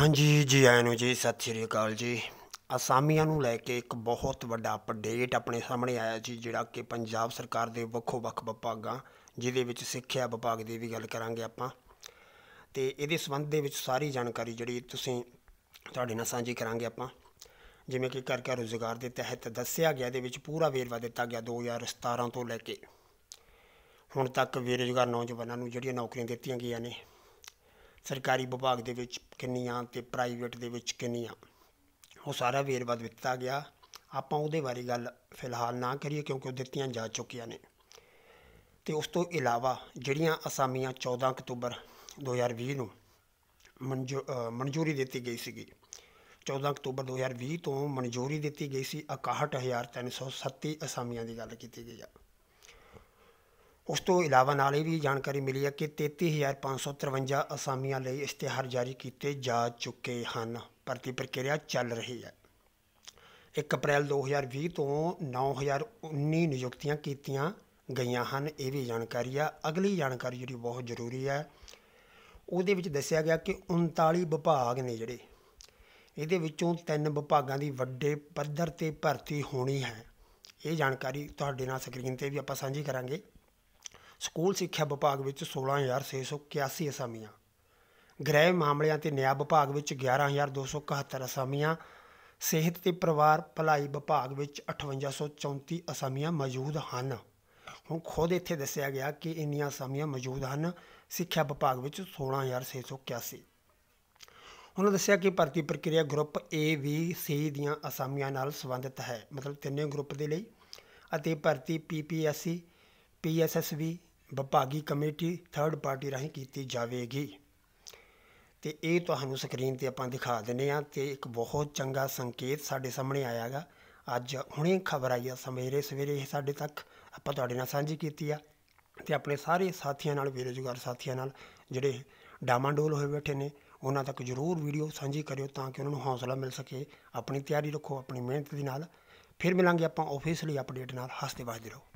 ਹਾਂਜੀ ਜੀ ਆਇਆਂ ਨੂੰ ਜੀ ਸਤਿ ਸ੍ਰੀ ਅਕਾਲ ਜੀ ਅਸਾਮੀਆਂ ਨੂੰ ਲੈ ਕੇ ਇੱਕ ਬਹੁਤ ਵੱਡਾ ਅਪਡੇਟ ਆਪਣੇ ਸਾਹਮਣੇ ਆਇਆ ਜੀ ਜਿਹੜਾ ਕਿ ਪੰਜਾਬ ਸਰਕਾਰ ਦੇ ਵੱਖੋ ਵੱਖ ਵਿਭਾਗਾਂ ਜਿਹਦੇ ਵਿੱਚ ਸਿੱਖਿਆ ਵਿਭਾਗ ਦੀ ਵੀ ਗੱਲ ਕਰਾਂਗੇ ਆਪਾਂ ਤੇ ਇਹਦੇ ਸੰਬੰਧ ਦੇ ਵਿੱਚ ਸਾਰੀ ਜਾਣਕਾਰੀ ਜਿਹੜੀ ਤੁਸੀਂ ਤੁਹਾਡੇ ਨਾਲ ਸਾਂਝੀ ਕਰਾਂਗੇ ਆਪਾਂ ਜਿਵੇਂ ਕਿ ਕਰ ਕਰ ਰੋਜ਼ਗਾਰ ਦੇ ਤਹਿਤ ਦੱਸਿਆ ਗਿਆ ਦੇ ਵਿੱਚ ਪੂਰਾ ਵੇਰਵਾ ਦਿੱਤਾ ਗਿਆ 2017 ਤੋਂ ਲੈ ਕੇ ਹੁਣ ਤੱਕ ਬੇਰੋਜ਼ਗਾਰ ਨੌਜਵਾਨਾਂ ਨੂੰ ਜਿਹੜੀਆਂ ਨੌਕਰੀਆਂ ਦਿੱਤੀਆਂ ਗਈਆਂ ਨੇ ਸਰਕਾਰੀ ਵਿਭਾਗ ਦੇ ਵਿੱਚ ਕਿੰਨੀਆਂ ਤੇ ਪ੍ਰਾਈਵੇਟ ਦੇ ਵਿੱਚ ਕਿੰਨੀਆਂ ਉਹ ਸਾਰਾ ਵੇਰਵਾ ਦਿੱਤਾ ਗਿਆ ਆਪਾਂ ਉਹਦੇ ਬਾਰੇ ਗੱਲ ਫਿਲਹਾਲ ਨਾ ਕਰੀਏ ਕਿਉਂਕਿ ਉਹ ਦਿੱਤੀਆਂ ਜਾ ਚੁੱਕੀਆਂ ਨੇ ਤੇ ਉਸ ਤੋਂ ਇਲਾਵਾ ਜਿਹੜੀਆਂ ਅਸਾਮੀਆਂ 14 ਅਕਤੂਬਰ 2020 ਨੂੰ ਮਨਜ਼ੂਰੀ ਦਿੱਤੀ ਗਈ ਸੀਗੀ 14 ਅਕਤੂਬਰ 2020 ਤੋਂ ਮਨਜ਼ੂਰੀ ਦਿੱਤੀ ਗਈ ਸੀ 61337 ਅਸਾਮੀਆਂ ਦੀ ਗੱਲ ਕੀਤੀ ਗਈ ਹੈ ਉਸ ਤੋਂ ਇਲਾਵਾ ਨਾਲ ਇਹ ਵੀ ਜਾਣਕਾਰੀ ਮਿਲੀ ਹੈ ਕਿ 33553 ਅਸਾਮੀਆਂ ਲਈ ਇਸ਼ਤਿਹਾਰ ਜਾਰੀ ਕੀਤੇ ਜਾ ਚੁੱਕੇ ਹਨ ਭਰਤੀ ਪ੍ਰਕਿਰਿਆ ਚੱਲ ਰਹੀ ਹੈ 1 ਅਪ੍ਰੈਲ 2020 ਤੋਂ 9019 ਨਿਯੁਕਤੀਆਂ ਕੀਤੀਆਂ ਗਈਆਂ ਹਨ ਇਹ ਵੀ ਜਾਣਕਾਰੀ ਆ ਅਗਲੀ ਜਾਣਕਾਰੀ ਜਿਹੜੀ ਬਹੁਤ ਜ਼ਰੂਰੀ ਹੈ ਉਹਦੇ ਵਿੱਚ ਦੱਸਿਆ ਗਿਆ ਕਿ 39 ਵਿਭਾਗ ਨੇ ਜਿਹੜੇ ਇਹਦੇ ਵਿੱਚੋਂ ਤਿੰਨ ਵਿਭਾਗਾਂ ਦੀ ਵੱਡੇ ਪੱਧਰ ਤੇ ਭਰਤੀ ਹੋਣੀ ਹੈ ਇਹ ਜਾਣਕਾਰੀ ਤੁਹਾਡੇ ਨਾਲ ਸਕਰੀਨ ਤੇ ਵੀ ਆਪਾਂ ਸਾਂਝੀ ਕਰਾਂਗੇ ਸਕੂਲ ਸਿੱਖਿਆ ਵਿਭਾਗ ਵਿੱਚ 16681 ਅਸਾਮੀਆਂ ਗ੍ਰਹਿ ਮਾਮਲਿਆਂ ਤੇ ਨਿਆਂ ਵਿਭਾਗ ਵਿੱਚ 11271 ਅਸਾਮੀਆਂ ਸਿਹਤ ਤੇ ਪਰਿਵਾਰ ਭਲਾਈ ਵਿਭਾਗ ਵਿੱਚ 5834 ਅਸਾਮੀਆਂ ਮੌਜੂਦ ਹਨ ਹੁਣ ਖੁਦ ਇੱਥੇ ਦੱਸਿਆ ਗਿਆ ਕਿ ਇੰਨੀਆਂ ਅਸਾਮੀਆਂ ਮੌਜੂਦ ਹਨ ਸਿੱਖਿਆ ਵਿਭਾਗ ਵਿੱਚ 16681 ਉਹਨਾਂ ਦੱਸਿਆ ਕਿ ਭਰਤੀ ਪ੍ਰਕਿਰਿਆ ਗਰੁੱਪ A B C ਦੀਆਂ ਅਸਾਮੀਆਂ ਨਾਲ ਸੰਬੰਧਿਤ ਹੈ ਮਤਲਬ ਤਿੰਨੇ ਗਰੁੱਪ ਦੇ ਲਈ ਅਤੇ ਭਰਤੀ PPSC PSSB ਵਿਭਾਗੀ ਕਮੇਟੀ ਥਰਡ ਪਾਰਟੀ ਰਾਹੀਂ ਕੀਤੀ ਜਾਵੇਗੀ ਤੇ ਇਹ ਤੁਹਾਨੂੰ ਸਕਰੀਨ ਤੇ ਆਪਾਂ ਦਿਖਾ ਦਿੰਨੇ ਆ ਤੇ ਇੱਕ ਬਹੁਤ ਚੰਗਾ ਸੰਕੇਤ ਸਾਡੇ ਸਾਹਮਣੇ ਆਇਆਗਾ ਅੱਜ ਹੁਣੇ ਖਬਰ ਆਈ ਆ ਸਵੇਰੇ ਸਵੇਰੇ ਸਾਡੇ ਤੱਕ ਆਪਾਂ ਤੁਹਾਡੇ ਨਾਲ ਸਾਂਝੀ ਕੀਤੀ ਆ ਤੇ ਆਪਣੇ ਸਾਰੇ ਸਾਥੀਆਂ ਨਾਲ ਬੇਰੋਜ਼ਗਾਰ ਸਾਥੀਆਂ ਨਾਲ ਜਿਹੜੇ ਡੋਲ ਹੋਏ ਬੈਠੇ ਨੇ ਉਹਨਾਂ ਤੱਕ ਜ਼ਰੂਰ ਵੀਡੀਓ ਸਾਂਝੀ ਕਰਿਓ ਤਾਂ ਕਿ ਉਹਨਾਂ ਨੂੰ ਹੌਸਲਾ ਮਿਲ ਸਕੇ ਆਪਣੀ ਤਿਆਰੀ ਰੱਖੋ ਆਪਣੀ ਮਿਹਨਤ ਦੇ ਨਾਲ ਫਿਰ ਮਿਲਾਂਗੇ ਆਪਾਂ ਆਫੀਸ਼ੀਅਲੀ ਅਪਡੇਟ ਨਾਲ ਹੱਸਦੇ ਵਾਜਦੇ ਰਹੋ